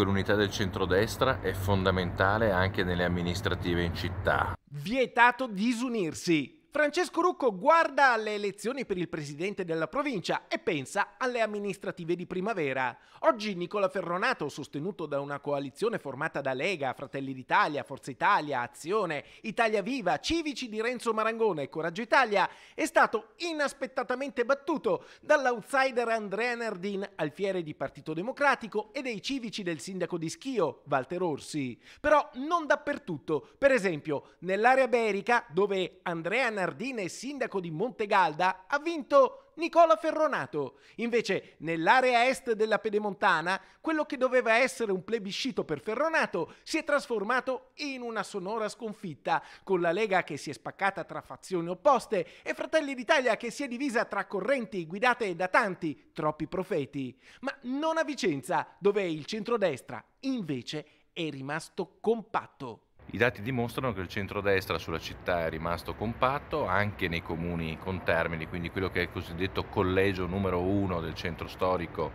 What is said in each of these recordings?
L'unità del centrodestra è fondamentale anche nelle amministrative in città. Vietato disunirsi. Francesco Rucco guarda alle elezioni per il presidente della provincia e pensa alle amministrative di primavera. Oggi Nicola Ferronato, sostenuto da una coalizione formata da Lega, Fratelli d'Italia, Forza Italia, Azione, Italia Viva, Civici di Renzo Marangone e Coraggio Italia, è stato inaspettatamente battuto dall'outsider Andrea Nardin, alfiere di Partito Democratico e dei civici del sindaco di Schio, Walter Orsi. Però non dappertutto, per esempio nell'area berica dove Andrea Nardin Bernardina sindaco di Montegalda, ha vinto Nicola Ferronato. Invece, nell'area est della Pedemontana, quello che doveva essere un plebiscito per Ferronato si è trasformato in una sonora sconfitta, con la Lega che si è spaccata tra fazioni opposte e Fratelli d'Italia che si è divisa tra correnti guidate da tanti, troppi profeti. Ma non a Vicenza, dove il centrodestra, invece, è rimasto compatto. I dati dimostrano che il centrodestra sulla città è rimasto compatto anche nei comuni contermini, quindi quello che è il cosiddetto collegio numero uno del centro storico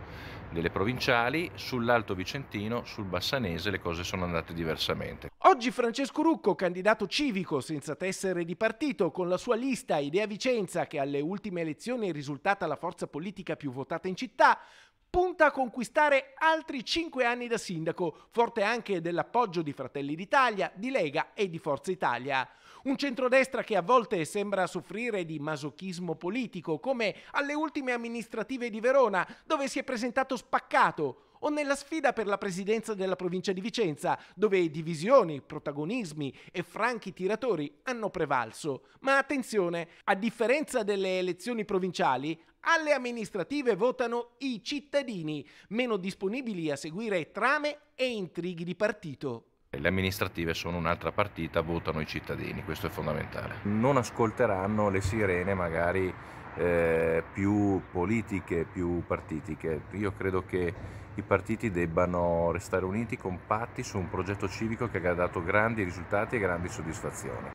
delle provinciali, sull'Alto Vicentino, sul Bassanese le cose sono andate diversamente. Oggi Francesco Rucco, candidato civico senza tessere di partito, con la sua lista Idea Vicenza, che alle ultime elezioni è risultata la forza politica più votata in città, punta a conquistare altri 5 anni da sindaco, forte anche dell'appoggio di Fratelli d'Italia, di Lega e di Forza Italia. Un centrodestra che a volte sembra soffrire di masochismo politico, come alle ultime amministrative di Verona, dove si è presentato spaccato, o nella sfida per la presidenza della provincia di Vicenza, dove divisioni, protagonismi e franchi tiratori hanno prevalso. Ma attenzione, a differenza delle elezioni provinciali, alle amministrative votano i cittadini, meno disponibili a seguire trame e intrighi di partito. Le amministrative sono un'altra partita, votano i cittadini, questo è fondamentale. Non ascolteranno le sirene magari eh, più politiche, più partitiche. Io credo che i partiti debbano restare uniti, compatti su un progetto civico che ha dato grandi risultati e grandi soddisfazioni.